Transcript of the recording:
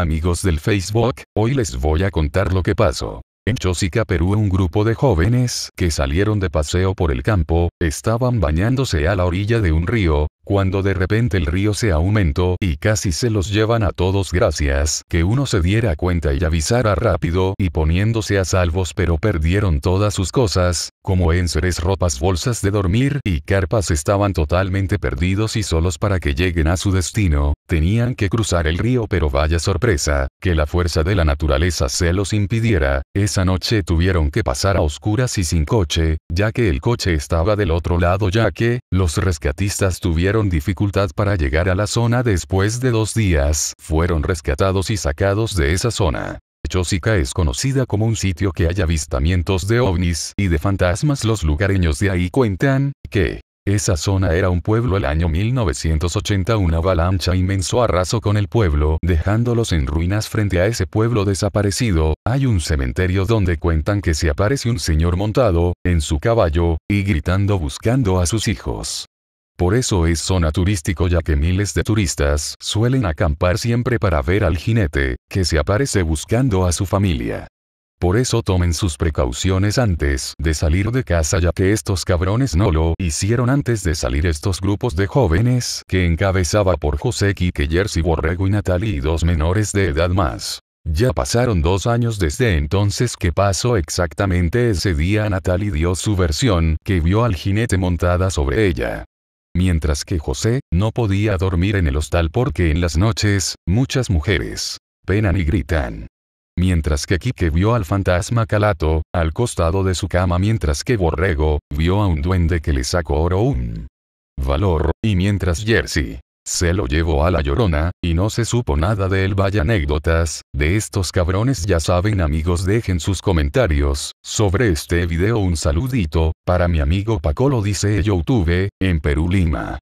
amigos del Facebook, hoy les voy a contar lo que pasó. En Chosica, Perú, un grupo de jóvenes que salieron de paseo por el campo, estaban bañándose a la orilla de un río, cuando de repente el río se aumentó y casi se los llevan a todos gracias que uno se diera cuenta y avisara rápido y poniéndose a salvos pero perdieron todas sus cosas, como enseres, ropas, bolsas de dormir y carpas estaban totalmente perdidos y solos para que lleguen a su destino, tenían que cruzar el río pero vaya sorpresa, que la fuerza de la naturaleza se los impidiera, esa noche tuvieron que pasar a oscuras y sin coche, ya que el coche estaba del otro lado ya que, los rescatistas tuvieron dificultad para llegar a la zona después de dos días, fueron rescatados y sacados de esa zona. Chosica es conocida como un sitio que hay avistamientos de ovnis y de fantasmas. Los lugareños de ahí cuentan que esa zona era un pueblo el año 1980 una avalancha inmenso arrasó con el pueblo, dejándolos en ruinas frente a ese pueblo desaparecido, hay un cementerio donde cuentan que se aparece un señor montado, en su caballo, y gritando buscando a sus hijos. Por eso es zona turístico ya que miles de turistas suelen acampar siempre para ver al jinete, que se aparece buscando a su familia. Por eso tomen sus precauciones antes de salir de casa ya que estos cabrones no lo hicieron antes de salir estos grupos de jóvenes que encabezaba por José Quique Jersey Borrego y Natalie y dos menores de edad más. Ya pasaron dos años desde entonces que pasó exactamente ese día Natalie dio su versión, que vio al jinete montada sobre ella. Mientras que José, no podía dormir en el hostal porque en las noches, muchas mujeres, penan y gritan mientras que Kike vio al fantasma Calato, al costado de su cama mientras que Borrego, vio a un duende que le sacó oro un valor, y mientras Jersey se lo llevó a la llorona, y no se supo nada de él. Vaya anécdotas, de estos cabrones ya saben amigos dejen sus comentarios, sobre este video un saludito, para mi amigo Paco lo dice YouTube, en Perú Lima.